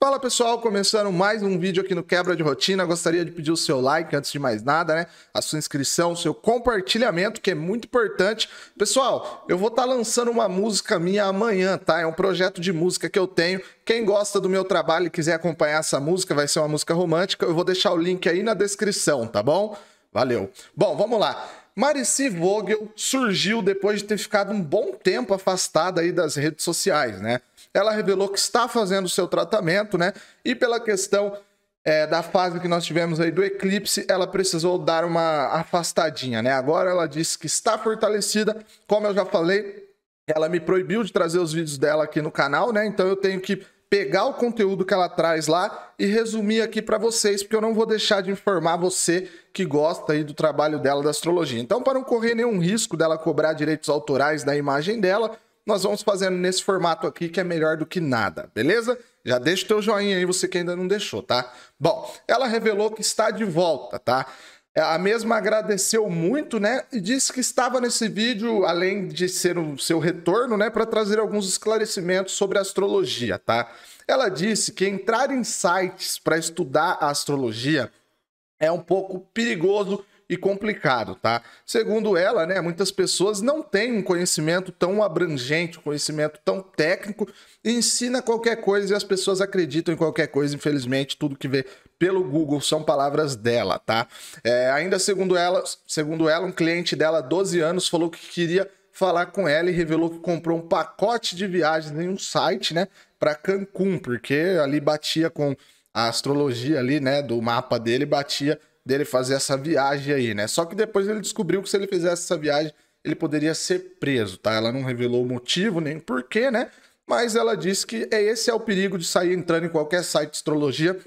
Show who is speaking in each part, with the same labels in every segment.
Speaker 1: Fala pessoal, começando mais um vídeo aqui no Quebra de Rotina. Gostaria de pedir o seu like antes de mais nada, né? A sua inscrição, o seu compartilhamento, que é muito importante. Pessoal, eu vou estar tá lançando uma música minha amanhã, tá? É um projeto de música que eu tenho. Quem gosta do meu trabalho e quiser acompanhar essa música, vai ser uma música romântica. Eu vou deixar o link aí na descrição, tá bom? Valeu. Bom, vamos lá. Marici Vogel surgiu depois de ter ficado um bom tempo afastada aí das redes sociais, né? Ela revelou que está fazendo seu tratamento, né? E pela questão é, da fase que nós tivemos aí do eclipse, ela precisou dar uma afastadinha, né? Agora ela disse que está fortalecida, como eu já falei, ela me proibiu de trazer os vídeos dela aqui no canal, né? Então eu tenho que pegar o conteúdo que ela traz lá e resumir aqui para vocês, porque eu não vou deixar de informar você que gosta aí do trabalho dela da astrologia. Então, para não correr nenhum risco dela cobrar direitos autorais da imagem dela, nós vamos fazendo nesse formato aqui que é melhor do que nada, beleza? Já deixa o teu joinha aí, você que ainda não deixou, tá? Bom, ela revelou que está de volta, tá? É, a mesma agradeceu muito, né? E disse que estava nesse vídeo, além de ser o seu retorno, né? Para trazer alguns esclarecimentos sobre astrologia, tá? Ela disse que entrar em sites para estudar a astrologia é um pouco perigoso e complicado, tá? Segundo ela, né, muitas pessoas não têm um conhecimento tão abrangente, um conhecimento tão técnico, e ensina qualquer coisa e as pessoas acreditam em qualquer coisa, infelizmente, tudo que vê pelo Google são palavras dela, tá? É, ainda segundo ela, segundo ela, um cliente dela, 12 anos, falou que queria falar com ela e revelou que comprou um pacote de viagens em um site, né, para Cancún, porque ali batia com a astrologia ali, né, do mapa dele, batia dele fazer essa viagem aí, né? Só que depois ele descobriu que se ele fizesse essa viagem, ele poderia ser preso, tá? Ela não revelou o motivo nem porquê, né? Mas ela disse que é esse é o perigo de sair entrando em qualquer site de astrologia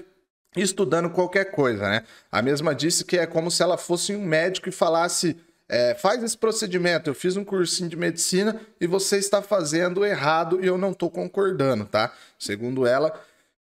Speaker 1: estudando qualquer coisa, né? A mesma disse que é como se ela fosse um médico e falasse: é, faz esse procedimento, eu fiz um cursinho de medicina e você está fazendo errado e eu não estou concordando, tá? Segundo ela,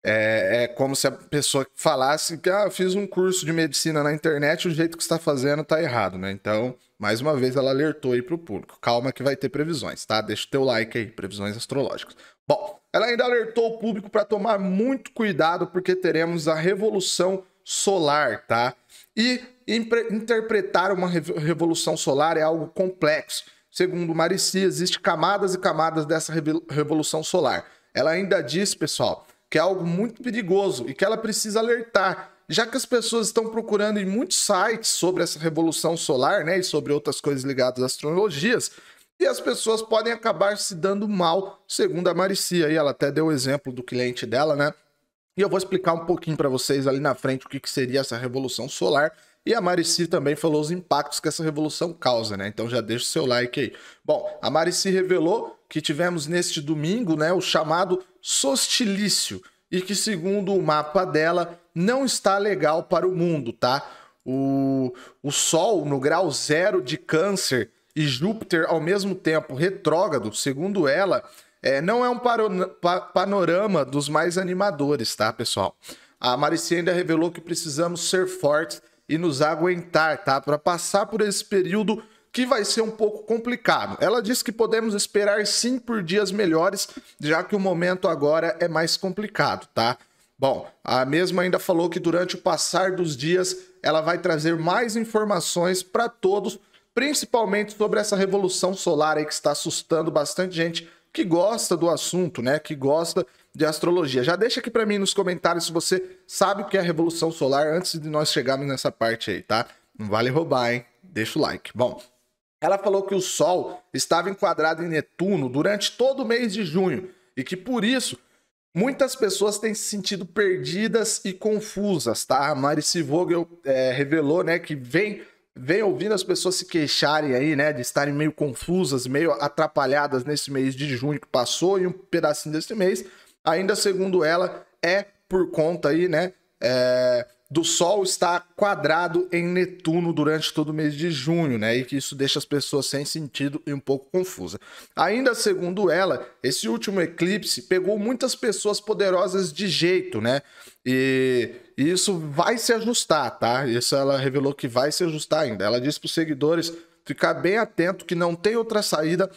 Speaker 1: é, é, como se a pessoa falasse que ah, eu fiz um curso de medicina na internet, o jeito que está fazendo está errado, né? Então, mais uma vez, ela alertou aí para o público. Calma que vai ter previsões, tá? Deixa o teu like aí, previsões astrológicas. Bom, ela ainda alertou o público para tomar muito cuidado, porque teremos a revolução solar, tá? E interpretar uma revolução solar é algo complexo. Segundo Marici, existe camadas e camadas dessa revolução solar. Ela ainda diz, pessoal, que é algo muito perigoso e que ela precisa alertar, já que as pessoas estão procurando em muitos sites sobre essa revolução solar, né, e sobre outras coisas ligadas às astrologias, e as pessoas podem acabar se dando mal, segundo a Maricia, e ela até deu o exemplo do cliente dela, né, e eu vou explicar um pouquinho para vocês ali na frente o que, que seria essa revolução solar. E a Marici também falou os impactos que essa revolução causa, né? Então já deixa o seu like aí. Bom, a Marici revelou que tivemos neste domingo, né, o chamado Sostilício. e que segundo o mapa dela não está legal para o mundo, tá? O, o Sol no grau zero de câncer e Júpiter ao mesmo tempo retrógrado, segundo ela, é, não é um panorama dos mais animadores, tá, pessoal? A Maricinha ainda revelou que precisamos ser fortes e nos aguentar, tá? Para passar por esse período que vai ser um pouco complicado. Ela disse que podemos esperar sim por dias melhores, já que o momento agora é mais complicado, tá? Bom, a mesma ainda falou que durante o passar dos dias ela vai trazer mais informações para todos, principalmente sobre essa revolução solar aí que está assustando bastante gente que gosta do assunto, né? Que gosta de astrologia. Já deixa aqui para mim nos comentários se você sabe o que é a revolução solar antes de nós chegarmos nessa parte aí, tá? Não vale roubar, hein? Deixa o like. Bom, ela falou que o Sol estava enquadrado em Netuno durante todo o mês de junho e que por isso muitas pessoas têm se sentido perdidas e confusas, tá? A Mari Vogel é, eh, revelou, né, que vem vem ouvindo as pessoas se queixarem aí, né, de estarem meio confusas, meio atrapalhadas nesse mês de junho que passou e um pedacinho desse mês, ainda segundo ela, é por conta aí, né, é, do Sol está quadrado em Netuno durante todo o mês de junho, né? E que isso deixa as pessoas sem sentido e um pouco confusa. Ainda segundo ela, esse último eclipse pegou muitas pessoas poderosas de jeito, né? E isso vai se ajustar, tá? Isso ela revelou que vai se ajustar ainda. Ela disse para os seguidores ficar bem atento que não tem outra saída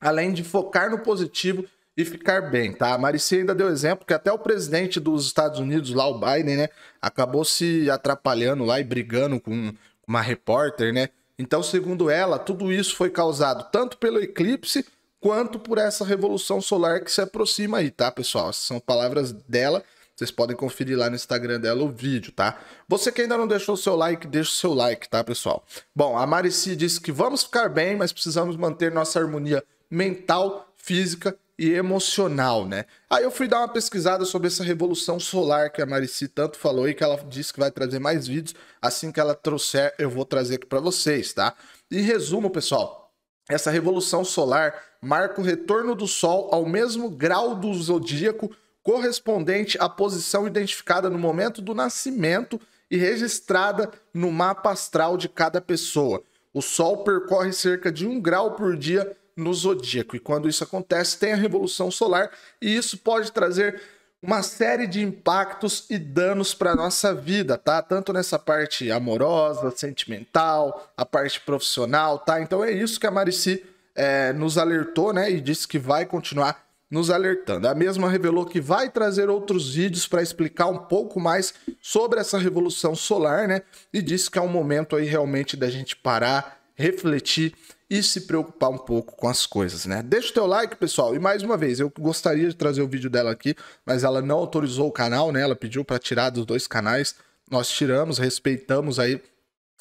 Speaker 1: além de focar no positivo e ficar bem, tá? A Maricia ainda deu exemplo que até o presidente dos Estados Unidos, lá o Biden, né, acabou se atrapalhando lá e brigando com uma repórter, né? Então, segundo ela, tudo isso foi causado tanto pelo eclipse quanto por essa revolução solar que se aproxima aí, tá, pessoal? Essas são palavras dela. Vocês podem conferir lá no Instagram dela o vídeo, tá? Você que ainda não deixou o seu like, deixa o seu like, tá, pessoal? Bom, a Marici disse que vamos ficar bem, mas precisamos manter nossa harmonia mental, física e emocional, né? Aí eu fui dar uma pesquisada sobre essa revolução solar que a Marici tanto falou e que ela disse que vai trazer mais vídeos. Assim que ela trouxer, eu vou trazer aqui para vocês, tá? Em resumo, pessoal, essa revolução solar marca o retorno do Sol ao mesmo grau do zodíaco correspondente à posição identificada no momento do nascimento e registrada no mapa astral de cada pessoa. O Sol percorre cerca de um grau por dia no zodíaco. E quando isso acontece, tem a revolução solar e isso pode trazer uma série de impactos e danos para nossa vida, tá? Tanto nessa parte amorosa, sentimental, a parte profissional, tá? Então é isso que a Marici é, nos alertou, né? E disse que vai continuar nos alertando. A mesma revelou que vai trazer outros vídeos para explicar um pouco mais sobre essa revolução solar, né? E disse que é um momento aí realmente da gente parar refletir e se preocupar um pouco com as coisas, né? Deixa o teu like, pessoal. E mais uma vez, eu gostaria de trazer o vídeo dela aqui, mas ela não autorizou o canal, né? Ela pediu para tirar dos dois canais. Nós tiramos, respeitamos aí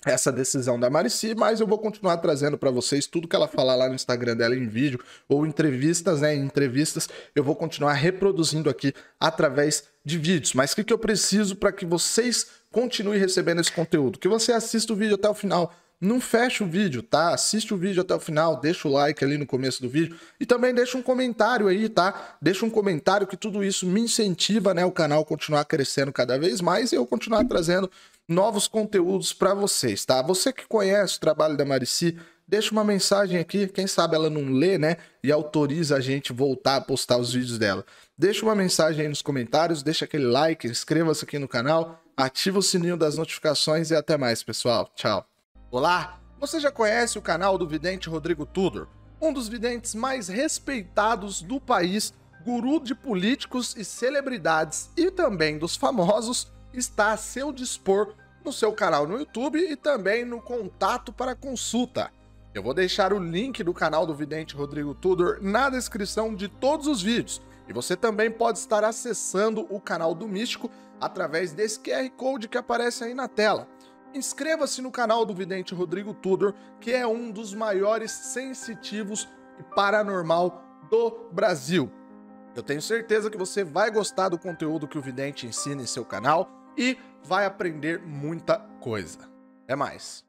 Speaker 1: essa decisão da Marici, mas eu vou continuar trazendo para vocês tudo que ela falar lá no Instagram dela em vídeo ou entrevistas, né? Em entrevistas, eu vou continuar reproduzindo aqui através de vídeos. Mas o que, que eu preciso para que vocês continuem recebendo esse conteúdo? Que você assista o vídeo até o final não fecha o vídeo, tá? Assiste o vídeo até o final, deixa o like ali no começo do vídeo e também deixa um comentário aí, tá? Deixa um comentário que tudo isso me incentiva, né, o canal continuar crescendo cada vez mais e eu continuar trazendo novos conteúdos para vocês, tá? Você que conhece o trabalho da Marici, deixa uma mensagem aqui, quem sabe ela não lê, né, e autoriza a gente voltar a postar os vídeos dela. Deixa uma mensagem aí nos comentários, deixa aquele like, inscreva-se aqui no canal, ativa o sininho das notificações e até mais, pessoal. Tchau. Olá, você já conhece o canal do vidente Rodrigo Tudor, um dos videntes mais respeitados do país, guru de políticos e celebridades e também dos famosos, está a seu dispor no seu canal no YouTube e também no contato para consulta. Eu vou deixar o link do canal do vidente Rodrigo Tudor na descrição de todos os vídeos. E você também pode estar acessando o canal do Místico através desse QR Code que aparece aí na tela. Inscreva-se no canal do vidente Rodrigo Tudor, que é um dos maiores sensitivos e paranormal do Brasil. Eu tenho certeza que você vai gostar do conteúdo que o vidente ensina em seu canal e vai aprender muita coisa. É mais.